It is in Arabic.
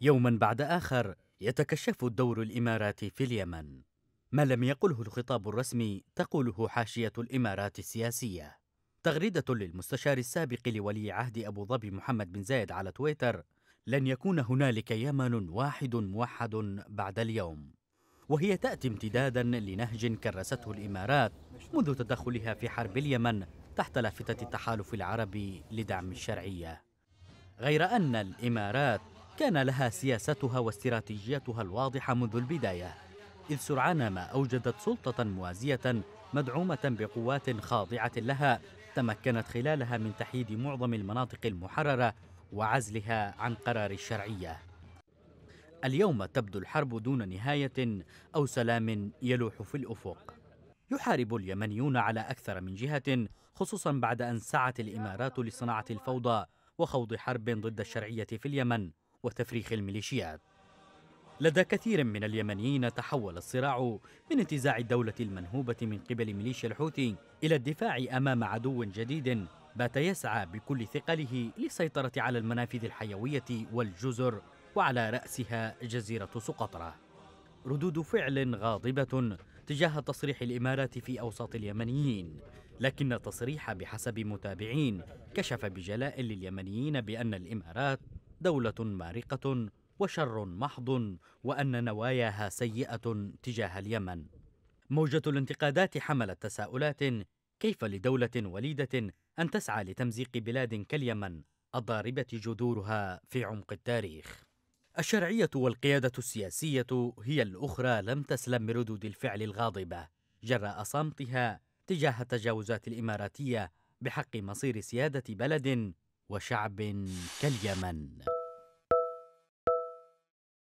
يوما بعد آخر يتكشف الدور الإماراتي في اليمن ما لم يقله الخطاب الرسمي تقوله حاشية الإمارات السياسية تغريدة للمستشار السابق لولي عهد أبو ظبي محمد بن زايد على تويتر لن يكون هنالك يمن واحد موحد بعد اليوم وهي تأتي امتدادا لنهج كرسته الإمارات منذ تدخلها في حرب اليمن تحت لافتة التحالف العربي لدعم الشرعية غير أن الإمارات كان لها سياستها واستراتيجيتها الواضحة منذ البداية إذ سرعان ما أوجدت سلطة موازية مدعومة بقوات خاضعة لها تمكنت خلالها من تحييد معظم المناطق المحررة وعزلها عن قرار الشرعية اليوم تبدو الحرب دون نهاية أو سلام يلوح في الأفق يحارب اليمنيون على أكثر من جهة خصوصا بعد أن سعت الإمارات لصناعة الفوضى وخوض حرب ضد الشرعية في اليمن وتفريخ الميليشيات لدى كثير من اليمنيين تحول الصراع من انتزاع الدولة المنهوبة من قبل ميليشيا الحوثي إلى الدفاع أمام عدو جديد بات يسعى بكل ثقله للسيطرة على المنافذ الحيوية والجزر وعلى رأسها جزيرة سقطرة ردود فعل غاضبة تجاه تصريح الإمارات في أوساط اليمنيين لكن التصريح بحسب متابعين كشف بجلاء لليمنيين بأن الإمارات دوله مارقه وشر محض وان نواياها سيئه تجاه اليمن موجه الانتقادات حملت تساؤلات كيف لدوله وليده ان تسعى لتمزيق بلاد كاليمن الضاربه جذورها في عمق التاريخ الشرعيه والقياده السياسيه هي الاخرى لم تسلم من ردود الفعل الغاضبه جراء صمتها تجاه التجاوزات الاماراتيه بحق مصير سياده بلد وشعب كاليمن